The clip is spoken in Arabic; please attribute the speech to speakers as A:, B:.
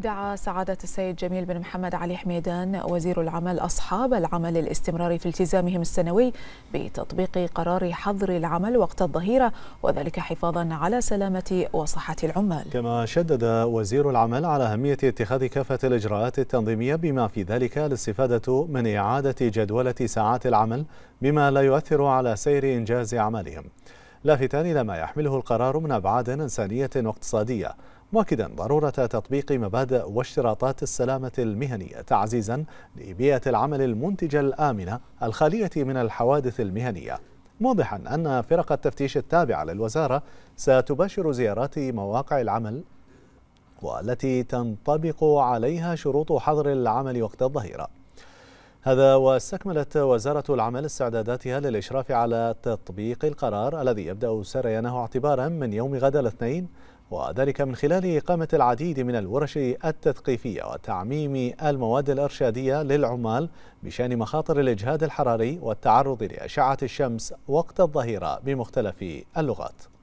A: دعا سعادة السيد جميل بن محمد علي حميدان وزير العمل أصحاب العمل الاستمرار في التزامهم السنوي بتطبيق قرار حظر العمل وقت الظهيرة وذلك حفاظا على سلامة وصحة العمال
B: كما شدد وزير العمل على أهمية اتخاذ كافة الإجراءات التنظيمية بما في ذلك الاستفادة من إعادة جدولة ساعات العمل بما لا يؤثر على سير إنجاز أعمالهم لافتان إلى ما يحمله القرار من أبعاد إنسانية واقتصادية مؤكدا ضرورة تطبيق مبادئ واشتراطات السلامة المهنية تعزيزا لبيئة العمل المنتجة الآمنة الخالية من الحوادث المهنية موضحا أن فرق التفتيش التابعة للوزارة ستباشر زيارات مواقع العمل والتي تنطبق عليها شروط حظر العمل وقت الظهيره هذا واستكملت وزارة العمل استعداداتها للإشراف على تطبيق القرار الذي يبدأ سريانه اعتبارا من يوم غد الاثنين وذلك من خلال إقامة العديد من الورش التثقيفية وتعميم المواد الإرشادية للعمال بشأن مخاطر الإجهاد الحراري والتعرض لأشعة الشمس وقت الظهيرة بمختلف اللغات